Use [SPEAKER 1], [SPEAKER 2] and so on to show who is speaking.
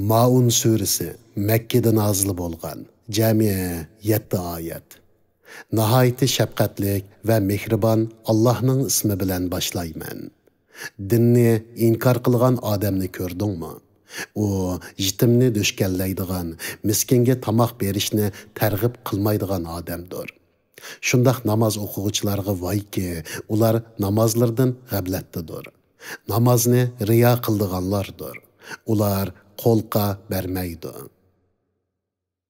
[SPEAKER 1] Maun surasi Makkada nozil bo'lgan. Jamiya 7 oyat. Nihoyatda shafqatlik va mehribon Allohning ismi bilan boshlayman. Dinni inkor qilgan odamni ko'rdingmi? U jitimni miskinge tamak tamoq berishni targ'ib qilmaydigan Şundak namaz namoz vay ki, ular namozlardan g'ablatdadir. Namozni riyo qildiganlardir. Ular қолқа бермейді